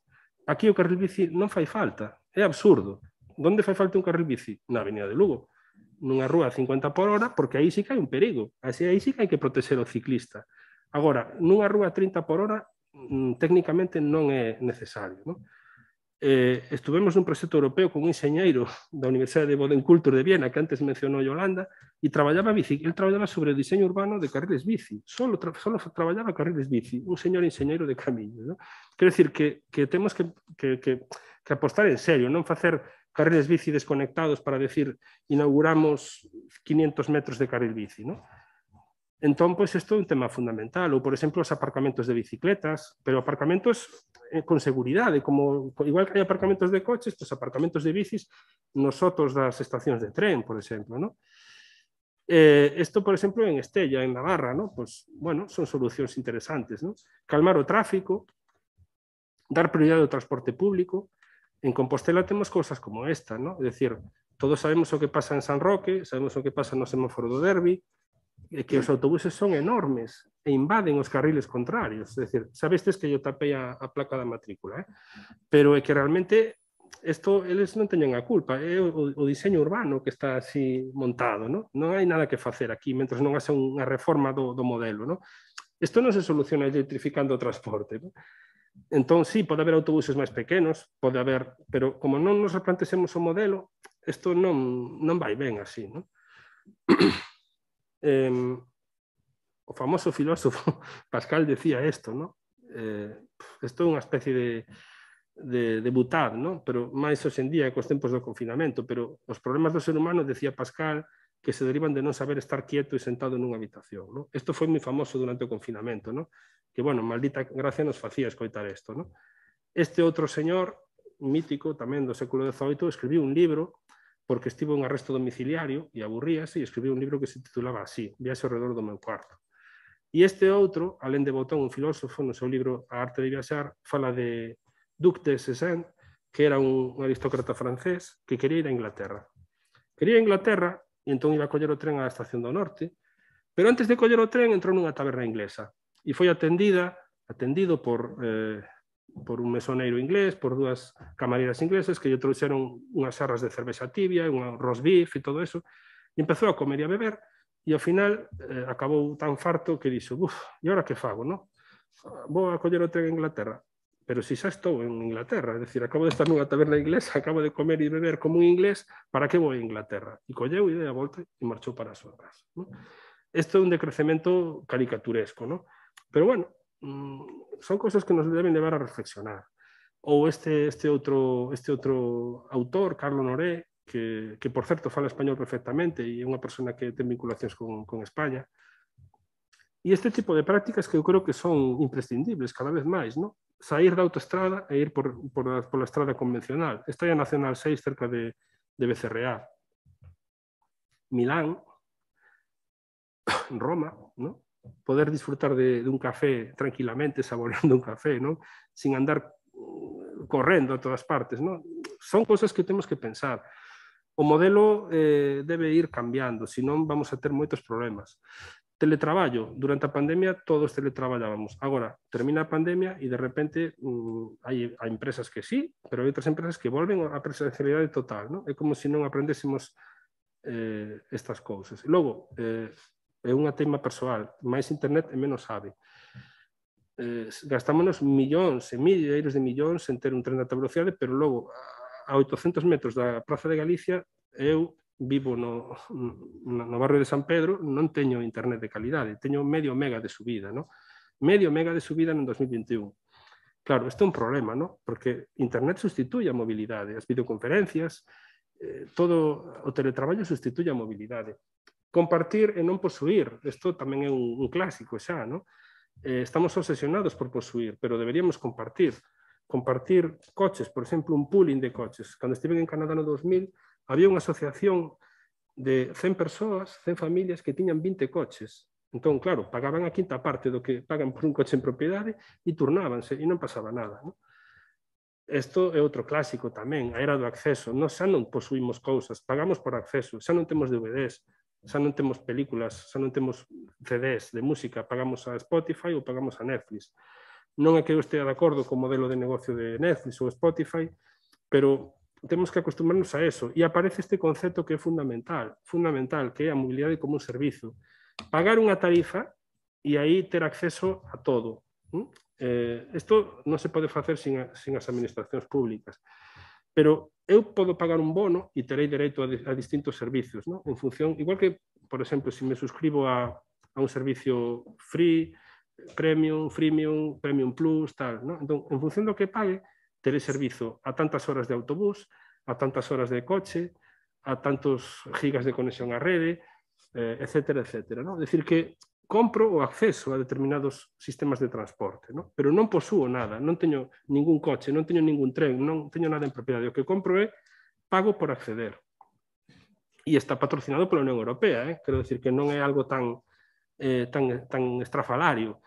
Aquí o carril bici non fai falta. É absurdo. Donde fai falta un carril bici? Na Avenida de Lugo. Nunha rúa a 50 por hora, porque aí sí que hai un perigo. Así aí sí que hai que proteger o ciclista. Agora, nunha rúa a 30 por hora Mm, técnicamente no es eh, necesario. Estuvimos en un proyecto europeo con un de la Universidad de Bodenkultur de Viena, que antes mencionou Yolanda, y e traballaba bici, Él traballaba sobre el diseño urbano de carriles bici, solo, trabajaba carriles bici, un señor ingeniero de caminos. Quiero decir que, tenemos que, apostar en serio, non facer carriles bici desconectados para decir inauguramos 500 metros de carril bici. ¿no? Entonces, pues, esto es un tema fundamental, O, por ejemplo, los aparcamientos de bicicletas, pero aparcamientos eh, con seguridad. como igual que hay aparcamientos de coches, estos pues, aparcamientos de bicis nosotros las estaciones de tren, por ejemplo. Eh, esto, por ejemplo, en Estella, en Navarra, pues, bueno, son soluciones interesantes. Calmar el tráfico, dar prioridad al transporte público. En Compostela tenemos cosas como esta, ¿no? decir, todos sabemos lo que pasa en San Roque, sabemos lo que pasa en no semáforo de Derby, é eh, que os autobuses son enormes e invaden os carriles contrarios. É dicir, sabestes que eu tapei a, a placa da matrícula, eh? pero é que realmente isto eles non teñen a culpa, é o, o diseño urbano que está así montado, ¿no? non hai nada que facer aquí, mentre non haxa unha reforma do, do modelo. ¿no? Isto non se soluciona electrificando o transporte. ¿no? Entón, sí, pode haber autobuses máis pequenos, pode haber, pero como non nos replantexemos o modelo, isto non, non vai ben así, non? Eh, o famoso filósofo Pascal decía isto, ¿no? Eh, isto é unha especie de, de, de butad, ¿no? pero máis hoxendía cos tempos do confinamento, pero os problemas do ser humano, decía Pascal, que se derivan de non saber estar quieto e sentado nunha habitación. ¿no? Isto foi moi famoso durante o confinamento, ¿no? que, bueno, maldita gracia nos facía escoitar isto. ¿no? Este outro señor, mítico tamén do século XVIII, escribiu un libro porque estivo en arresto domiciliario e aburríase e escribiu un libro que se titulaba así, Viaxe ao redor do meu cuarto. E este outro, alén de Botón, un filósofo, no seu libro A arte de viaxar, fala de Duc de Cézanne, que era un aristócrata francés que quería ir a Inglaterra. Quería ir a Inglaterra e entón iba a coller o tren á estación do norte, pero antes de coller o tren entrou nunha taberna inglesa e foi atendida atendido por eh, por un mesonero inglés, por dos camareras inglesas que lle trouxeron unas arras de cerveza tibia, un roast beef y e todo eso, y e empezó a comer y e a beber, y al final eh, acabó tan farto que dixo, uff, ¿y ahora que fago, no? a coller otra en Inglaterra, pero si xa estou en Inglaterra, es decir, acabo de estar una taberna inglesa, acabo de comer y beber como un inglés, para que voy a Inglaterra? Y colleu y dei a volta y marchó para su casa. Esto es un decrecimiento caricaturesco, ¿no? Pero bueno, Mm, son cousas que nos deben levar a reflexionar. Ou este, este, outro, este outro autor, Carlo Noré, que, que por certo fala español perfectamente e é unha persona que ten vinculacións con, con España. E este tipo de prácticas que eu creo que son imprescindibles cada vez máis, ¿no? Sair da autoestrada e ir por, por, a, por a estrada convencional. Estoy é a Nacional 6 cerca de, de BCRA. Milán, Roma, ¿no? poder disfrutar de, un café tranquilamente, saboreando un café, ¿no? Sin andar mm, corriendo a todas partes, ¿no? Son cosas que tenemos que pensar. O modelo eh, debe ir cambiando, si no vamos a tener muchos problemas. Teletraballo, durante la pandemia todos teletrabajábamos. Ahora termina la pandemia y de repente mm, hay empresas que sí, pero hay otras empresas que vuelven a presencialidad total, ¿no? Es como si no aprendésemos eh, estas cosas. Luego... Eh, é unha tema persoal, máis internet e menos ave. Eh, gastámonos millóns e milleiros de millóns en ter un tren de alta velocidade, pero logo a 800 metros da Praza de Galicia eu vivo no, no barrio de San Pedro, non teño internet de calidade, teño medio mega de subida, no? medio mega de subida no 2021. Claro, isto é un problema, no? porque internet sustituye a mobilidade, as videoconferencias, eh, todo o teletraballo sustituye a mobilidade compartir e non posuir. Isto tamén é un, un clásico xa, non? Eh, estamos obsesionados por posuir, pero deberíamos compartir. Compartir coches, por exemplo, un pooling de coches. Cando estive en Canadá no 2000, había unha asociación de 100 persoas, 100 familias que tiñan 20 coches. Entón, claro, pagaban a quinta parte do que pagan por un coche en propiedade e turnábanse e non pasaba nada. Non? Isto é outro clásico tamén, a era do acceso. Non xa non posuímos cousas, pagamos por acceso, xa non temos DVDs, xa non temos películas, xa non temos CDs de música, pagamos a Spotify ou pagamos a Netflix. Non é que eu estea de acordo co modelo de negocio de Netflix ou Spotify, pero temos que acostumarnos a eso. E aparece este concepto que é fundamental, fundamental, que é a mobilidade como un servizo. Pagar unha tarifa e aí ter acceso a todo. Eh, isto non se pode facer sin, sin as administracións públicas. Pero eu podo pagar un bono e terei dereito a, a distintos servizos, ¿no? en función, igual que, por exemplo, se si me suscribo a, a un servicio free, premium, freemium, premium plus, tal, ¿no? Entón, en función do que pague, terei servizo a tantas horas de autobús, a tantas horas de coche, a tantos gigas de conexión á rede, eh, etcétera, etcétera, ¿no? Decir que compro o acceso a determinados sistemas de transporte, ¿no? pero non posúo nada, non teño ningún coche, non teño ningún tren, non teño nada en propiedade. O que compro é pago por acceder. E está patrocinado pola Unión Europea, eh? quero decir que non é algo tan, eh, tan, tan estrafalario.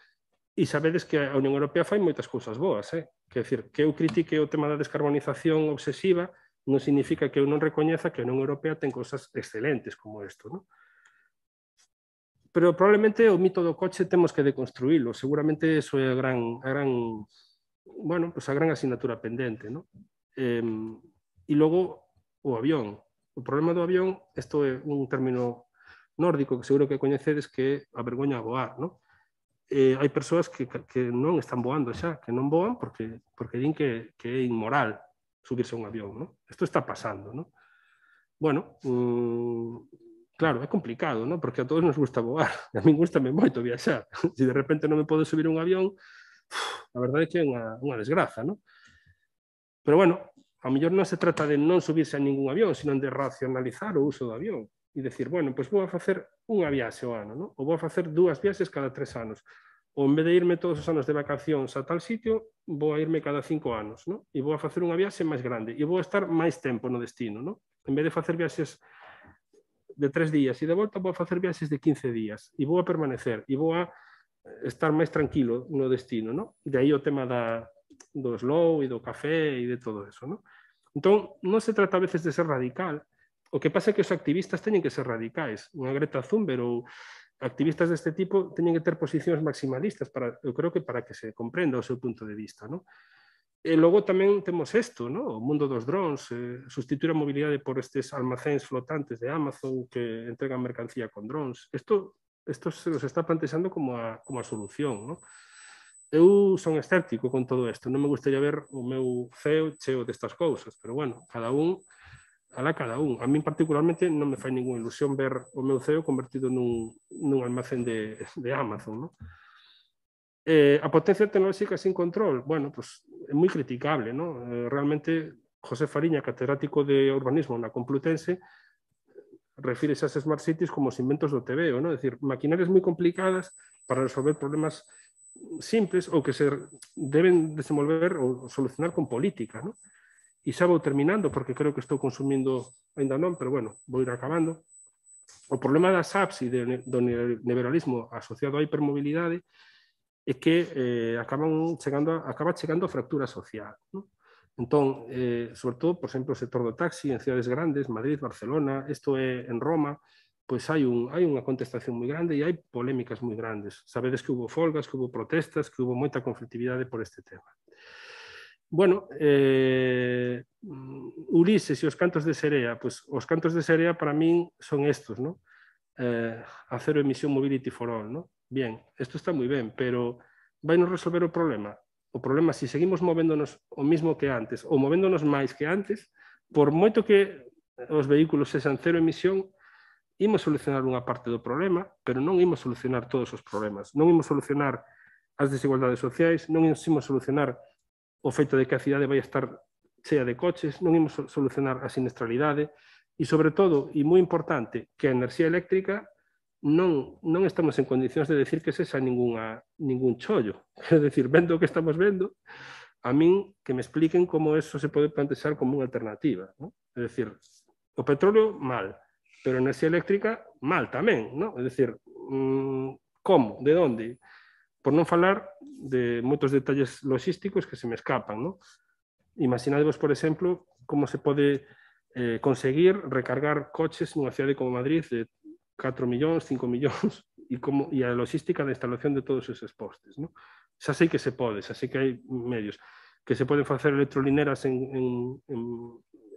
E sabedes que a Unión Europea fai moitas cousas boas, eh? Quero decir, que eu critique o tema da descarbonización obsesiva non significa que eu non recoñeza que a Unión Europea ten cousas excelentes como isto, non? pero probablemente o mito do coche temos que deconstruílo, seguramente eso é a gran, a gran bueno, pues a gran asignatura pendente, ¿no? Eh, e logo o avión. O problema do avión, isto é un término nórdico que seguro que coñecedes que é a vergoña a voar, ¿no? Eh, hai persoas que, que non están voando xa, que non voan porque, porque din que, que é inmoral subirse a un avión, ¿no? Isto está pasando, ¿no? Bueno, mm, Claro, é complicado, non? Porque a todos nos gusta voar. A min gustame moito viaxar. Se de repente non me podo subir un avión, a verdade é que é unha, unha desgraza, non? Pero bueno, a mellor non se trata de non subirse a ningún avión, sino de racionalizar o uso do avión e decir, bueno, pois vou a facer unha viaxe ao ano, non? ou vou a facer dúas viaxes cada tres anos, ou en vez de irme todos os anos de vacacións a tal sitio, vou a irme cada cinco anos, non? e vou a facer unha viaxe máis grande, e vou a estar máis tempo no destino, non? en vez de facer viaxes de tres días y de vuelta voy a hacer viajes de 15 días y voy a permanecer y voy a eh, estar más tranquilo no destino, ¿no? De ahí el tema da, do slow y do café y de todo eso, ¿no? Entón, non se trata a veces de ser radical, o que pasa es que los activistas tienen que ser radicais. Una Greta Thunberg ou activistas de este tipo tienen que tener posiciones maximalistas para, creo que para que se comprenda su punto de vista, ¿no? E logo tamén temos isto, no? o mundo dos drones, eh, sustituir a mobilidade por estes almacéns flotantes de Amazon que entregan mercancía con drones. Isto, isto se nos está plantexando como a, como a solución. No? Eu son escéptico con todo isto, non me gustaría ver o meu CEO cheo destas cousas, pero bueno, cada un alá cada un. A min particularmente non me fai ninguna ilusión ver o meu CEO convertido nun, nun almacén de, de Amazon, ¿no? Eh, potencia tecnológica sin control, bueno, pues es muy criticable, ¿no? Eh, realmente José Fariña, catedrático de urbanismo en la Complutense, refiere esas smart cities como los inventos de OTB, ¿no? Es decir, maquinarias muy complicadas para resolver problemas simples o que se deben desenvolver o solucionar con política, ¿no? Y xa terminando, porque creo que estoy consumiendo ainda no pero bueno, voy a ir acabando. el problema de las apps y del neoliberalismo asociado a hipermovilidades e que eh, acaban chegando a, acaba chegando a fractura social. ¿no? Entón, eh, sobre todo, por exemplo, o sector do taxi en cidades grandes, Madrid, Barcelona, isto é en Roma, pois hai, un, hai unha contestación moi grande e hai polémicas moi grandes. Sabedes que hubo folgas, que hubo protestas, que hubo moita conflictividade por este tema. Bueno, eh, Ulises e os cantos de Serea, pois os cantos de Serea para min son estos, no? Eh, a Zero Emisión Mobility for All, no? bien, esto está moi ben, pero vai nos resolver o problema? O problema, se si seguimos movéndonos o mismo que antes, ou movéndonos máis que antes, por moito que os vehículos sexan cero emisión, imos solucionar unha parte do problema, pero non imos solucionar todos os problemas. Non imos solucionar as desigualdades sociais, non imos solucionar o feito de que a cidade vai estar chea de coches, non imos solucionar a sinestralidade, e sobre todo, e moi importante, que a enerxía eléctrica non, non estamos en condicións de decir que xa ninguna, ningún chollo. É dicir, vendo o que estamos vendo, a min que me expliquen como eso se pode plantexar como unha alternativa. Non? É dicir, o petróleo, mal, pero a enerxía eléctrica, mal tamén. Non? É dicir, mm, como, de onde? Por non falar de moitos detalles logísticos que se me escapan. Non? Imaginadevos, por exemplo, como se pode eh, conseguir recargar coches nunha cidade como Madrid de 4 millones, 5 millones, y como, e a logística de instalación de todos esos postes. No? así que se puede, xa que hay medios que se pueden hacer electrolineras en, en, en,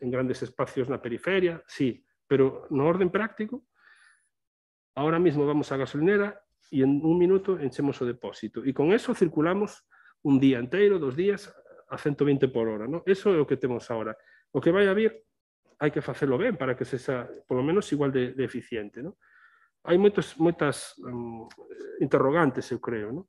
en grandes espacios na periferia, sí, pero no orden práctico, ahora mismo vamos a gasolinera y en un minuto enchemos su depósito. Y con eso circulamos un día entero, dos días, a 120 por hora. No? Eso es lo que tenemos ahora. Lo que vaya a vir hai que facelo ben para que se xa, polo menos, igual de, de eficiente. Non? Hai moitos, moitas um, mm, interrogantes, eu creo. Non?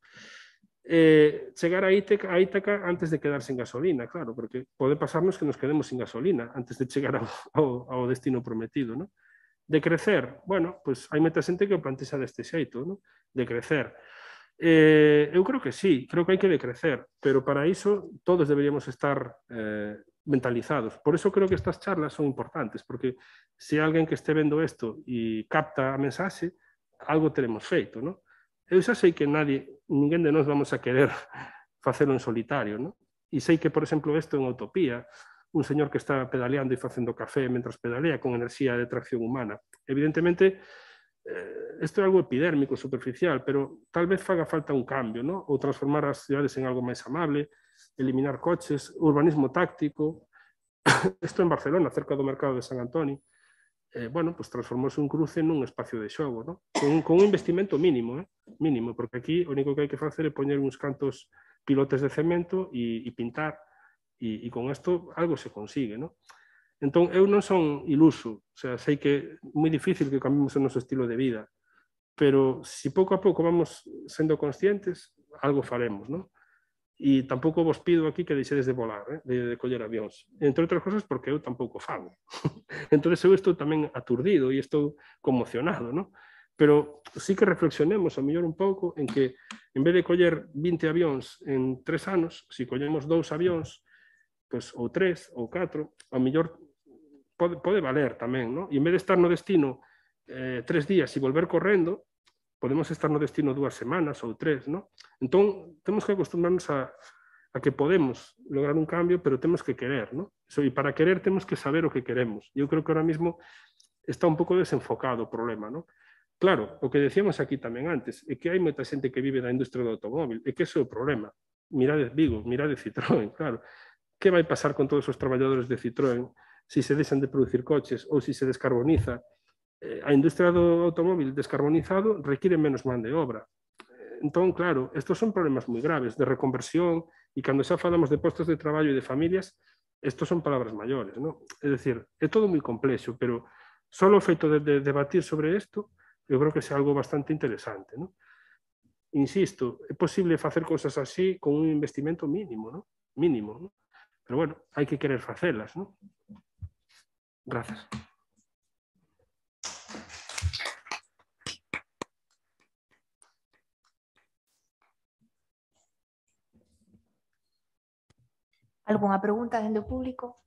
eh, chegar a Ítaca, a Ítaca antes de quedar sin gasolina, claro, porque pode pasarnos que nos quedemos sin gasolina antes de chegar ao, ao, destino prometido, ¿no? De crecer, bueno, pois pues hai moita xente que o plantexa deste xeito, ¿no? De crecer. Eh, eu creo que sí, creo que hai que decrecer, pero para iso todos deberíamos estar eh, mentalizados. Por eso creo que estas charlas son importantes, porque si alguien que esté viendo esto y capta mensaje, algo tenemos feito, ¿no? Eu xa que nadie, ninguno de nos vamos a querer hacerlo en solitario, ¿no? sé que, por ejemplo, esto en utopía, un señor que está pedaleando y facendo café mientras pedalea con energía de tracción humana. Evidentemente, eh, isto é algo epidérmico, superficial, pero tal vez faga falta un cambio, ¿no? ou transformar as cidades en algo máis amable, eliminar coches, urbanismo táctico, isto en Barcelona, cerca do mercado de San Antonio, eh, bueno, pues transformouse un cruce nun espacio de xogo, ¿no? con, con un investimento mínimo, eh? mínimo, porque aquí o único que hai que facer é poñer uns cantos pilotes de cemento e, e pintar, e, e con isto algo se consigue, ¿no? Entón, eu non son iluso, o sea, sei que é moi difícil que cambiemos o noso estilo de vida, pero se si pouco a pouco vamos sendo conscientes, algo faremos, non? E tampouco vos pido aquí que deixedes de volar, eh? de, de coller avións. Entre outras cosas porque eu tampouco falo. entón, eu estou tamén aturdido e estou conmocionado, non? Pero sí que reflexionemos, a mellor un pouco, en que en vez de coller 20 avións en tres anos, se si collemos dous avións, pois, ou tres ou catro, a mellor pode, pode valer tamén, ¿no? E en vez de estar no destino eh, tres días e volver correndo, podemos estar no destino dúas semanas ou tres, ¿no? Entón, temos que acostumbrarnos a, a que podemos lograr un cambio, pero temos que querer, no? So, e para querer temos que saber o que queremos. Eu creo que ahora mismo está un pouco desenfocado o problema, ¿no? Claro, o que decíamos aquí tamén antes, é que hai moita xente que vive da industria do automóvil, e que ese é o problema. Mirade Vigo, mirade Citroën, claro. Que vai pasar con todos os traballadores de Citroën? si se dejan de producir coches o si se descarboniza. Eh, a industria do automóvil descarbonizado requiere menos man de obra. Eh, Entonces, claro, estos son problemas muy graves de reconversión y cuando ya hablamos de puestos de trabajo y e de familias, estos son palabras mayores. ¿no? decir, es todo muy complejo, pero solo o feito de, debatir sobre esto, yo creo que es algo bastante interesante. Insisto, es posible hacer cosas así con un investimento mínimo, mínimo, pero bueno, hay que querer hacerlas. Gracias. ¿Alguna pregunta desde el público?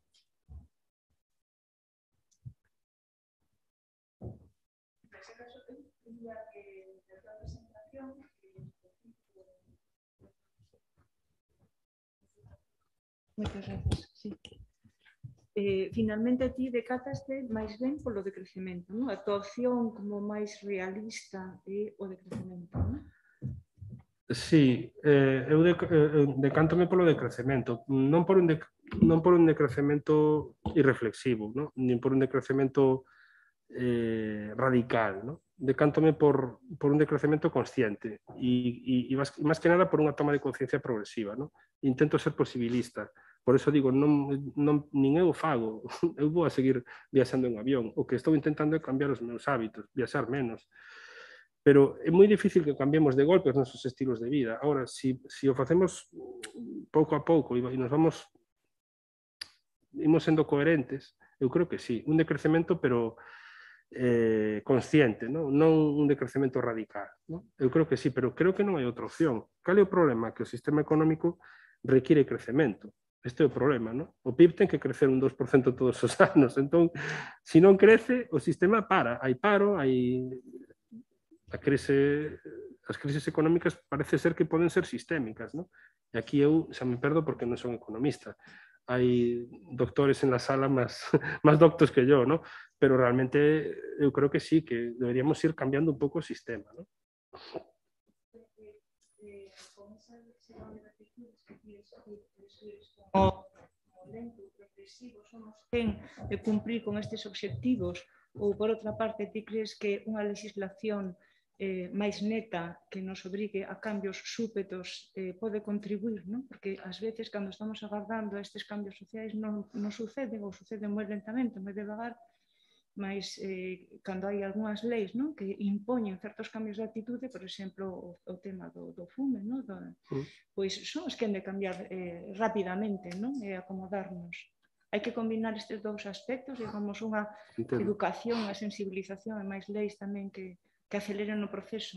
Muchas gracias. Sí. eh, finalmente ti decataste máis ben polo crecemento, non? A tua opción como máis realista é eh, o crecemento. non? Sí, eh, eu de, eh, decántome polo decrecemento, non por un, de, non por un decrecemento irreflexivo, non? nin por un decrecemento eh, radical, non? decántome por, por un decrecemento consciente e, e, e máis que nada por unha toma de conciencia progresiva. Non? Intento ser posibilista Por eso digo, non, non, nin eu fago, eu vou a seguir viaxando en avión. O que estou intentando é cambiar os meus hábitos, viaxar menos. Pero é moi difícil que cambiemos de golpe os nosos estilos de vida. Ahora, se si, si o facemos pouco a pouco e nos vamos imos sendo coherentes, eu creo que sí, un decrecemento, pero eh, consciente, non? non un decrecemento radical. Non? Eu creo que sí, pero creo que non hai outra opción. Cal é o problema? Que o sistema económico require crecemento. Este es el problema, ¿no? O PIB tiene que crecer un 2% todos esos años. Entonces, si no crece, o sistema para. Hay paro, hay... a crise económicas parece ser que pueden ser sistémicas, ¿no? Y aquí eu me perdo porque no son economista. Hay doctores en la sala más más doctos que yo, ¿no? Pero realmente yo creo que sí que deberíamos ir cambiando un poco el sistema, non? Eh, eh, eh, lento progresivo somos quen de cumprir con estes obxectivos ou por outra parte ti crees que unha legislación eh, máis neta que nos obrigue a cambios súpetos eh, pode contribuir, non? porque ás veces cando estamos agardando a estes cambios sociais non, non suceden ou suceden moi lentamente, moi devagar, mas eh, cando hai algunhas leis non? que impoñen certos cambios de actitude, por exemplo, o, o tema do, do fume, non? Do, mm. pois son os que han de cambiar eh, rapidamente non? e acomodarnos. Hai que combinar estes dous aspectos, digamos, unha Entendo. educación, a sensibilización e máis leis tamén que, que aceleren o proceso.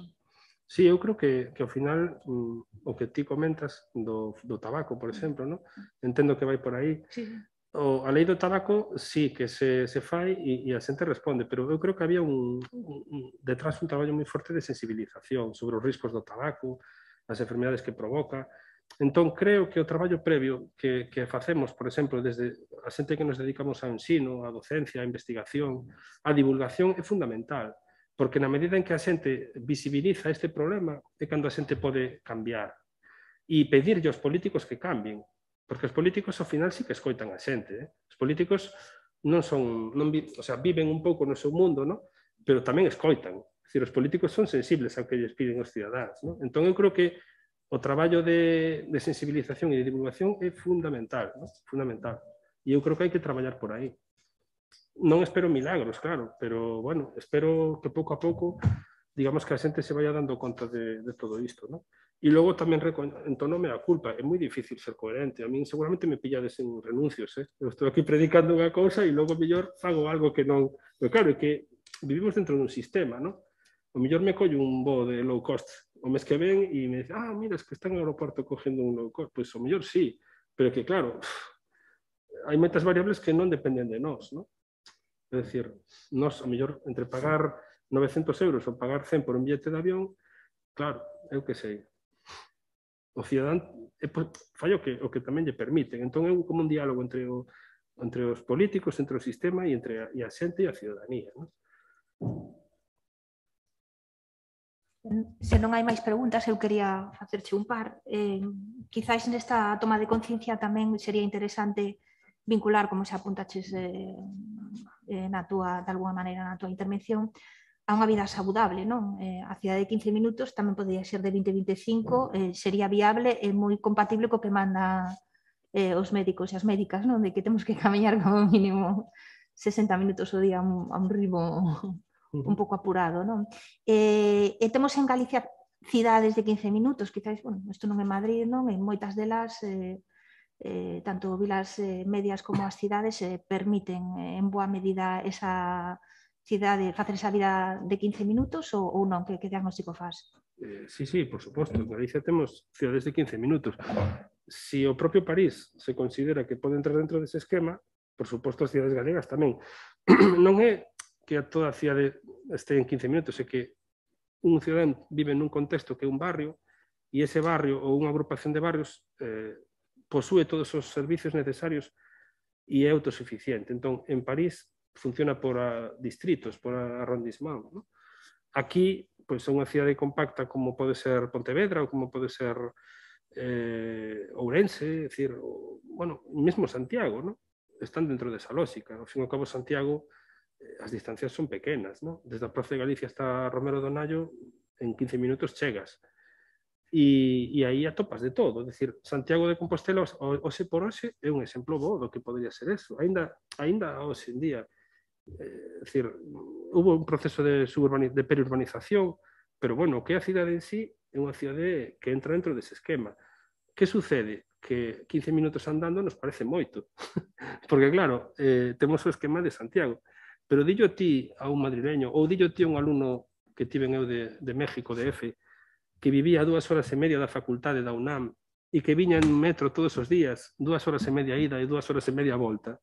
Sí, eu creo que, que ao final mm, o que ti comentas do, do tabaco, por mm. exemplo, no? entendo que vai por aí, sí o, a lei do tabaco sí que se, se fai e, e a xente responde, pero eu creo que había un, un, un detrás un traballo moi forte de sensibilización sobre os riscos do tabaco, as enfermedades que provoca. Entón, creo que o traballo previo que, que facemos, por exemplo, desde a xente que nos dedicamos ao ensino, á docencia, á investigación, á divulgación, é fundamental, porque na medida en que a xente visibiliza este problema é cando a xente pode cambiar e pedirlle aos políticos que cambien, Porque os políticos ao final sí que escoitan a xente. Eh? Os políticos non son, non vi, o sea, viven un pouco no seu mundo, no? pero tamén escoitan. Es decir, os políticos son sensibles ao que lles piden os cidadáns. No? Entón, eu creo que o traballo de, de sensibilización e de divulgación é fundamental, no? fundamental. E eu creo que hai que traballar por aí. Non espero milagros, claro, pero, bueno, espero que pouco a pouco, digamos que a xente se vaya dando conta de, de todo isto, non? Y luego también en tono me da culpa, es muy difícil ser coherente. A mí seguramente me de en renuncios. ¿eh? estoy aquí predicando una cosa y luego mejor hago algo que no... Pero claro, es que vivimos dentro de un sistema, ¿no? O mejor me cojo un bo de low cost, o mes que ven y me dicen, ah, mira, es que está en el aeropuerto cogiendo un low cost. Pues o mejor sí, pero que claro, hay metas variables que no dependen de nos, ¿no? Es decir, nos, o mejor entre pagar 900 euros o pagar 100 por un billete de avión, claro, yo que sé o cidadán é, eh, pois, fai o que, o que tamén lle permiten. Entón é como un diálogo entre, o, entre os políticos, entre o sistema e entre a, e a xente e a ciudadanía. Non? se non hai máis preguntas, eu quería facerche un par. Eh, quizáis nesta toma de conciencia tamén sería interesante vincular, como xa apuntaches eh, eh, na túa, de alguna maneira na túa intervención, a una vida saludable. ¿no? Eh, a cidade de 15 minutos también podría ser de 20-25, eh, sería viable e muy compatible lo que manda los eh, médicos y las médicas, ¿no? De que tenemos que caminar como mínimo 60 minutos o día a un, ritmo un poco apurado, non? Eh, en Galicia ciudades de 15 minutos, quizás, bueno, esto no é Madrid, ¿no? En moitas de las tanto vilas medias como las ciudades permiten en boa medida esa se dá de facer esa vida de 15 minutos ou, ou non? Que, que diagnóstico faz? Eh, sí, sí, por suposto. En Galicia temos cidades de 15 minutos. Si o propio París se considera que pode entrar dentro dese esquema, por suposto as cidades galegas tamén. non é que a toda a cidade este en 15 minutos, é que un cidadán vive nun contexto que é un barrio e ese barrio ou unha agrupación de barrios eh, posúe todos os servicios necesarios e é autosuficiente. Entón, en París funciona por a, distritos, por arrondismán. ¿no? Aquí, pois, pues, unha cidade compacta como pode ser Pontevedra ou como pode ser eh, Ourense, é dicir, o, bueno, mesmo Santiago, ¿no? están dentro desa lógica. Ao fin e ao cabo, Santiago, eh, as distancias son pequenas. ¿no? Desde a Praza de Galicia hasta Romero do Nallo, en 15 minutos chegas. E, e aí atopas de todo. É dicir, Santiago de Compostela, hoxe por hoxe, é un exemplo bo do que podría ser eso. Ainda, ainda hoxe en día, eh, decir, hubo un proceso de, de periurbanización, pero bueno, que a cidade en sí é unha cidade que entra dentro dese esquema. Que sucede? Que 15 minutos andando nos parece moito, porque claro, eh, temos o esquema de Santiago, pero dillo ti a un madrileño, ou dillo ti a un alumno que tiven eu de, de México, de F, que vivía a dúas horas e media da facultade da UNAM e que viña en metro todos os días, dúas horas e media ida e dúas horas e media volta,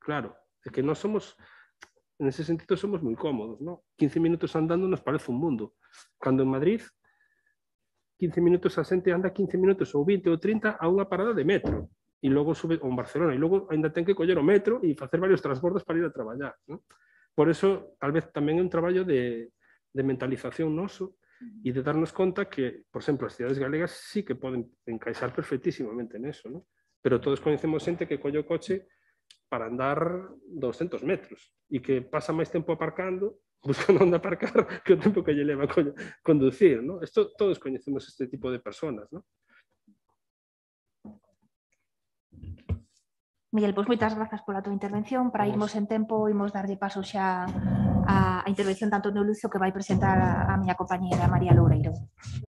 claro, é que non somos en ese sentido somos muy cómodos, ¿no? 15 minutos andando nos parece un mundo. Cuando en Madrid, 15 minutos a gente anda 15 minutos o 20 o 30 a una parada de metro y luego sube o en Barcelona y luego ainda ten que coller o metro y hacer varios transbordos para ir a trabajar. Por eso, tal vez también es un trabajo de, de mentalización noso y de darnos cuenta que, por ejemplo, las ciudades galegas sí que pueden encaixar perfectísimamente en eso, ¿no? Pero todos conocemos gente que coge o coche para andar 200 metros y que pasa más tiempo aparcando buscando onde aparcar que el tiempo que lle leva a conducir, ¿no? Esto, todos conocemos este tipo de personas, ¿no? Miguel, pois pues moitas grazas pola tu intervención. Para irnos en tempo, imos darlle paso xa a, a intervención de Antonio Lucio que va a presentar a, mi compañera María Loureiro.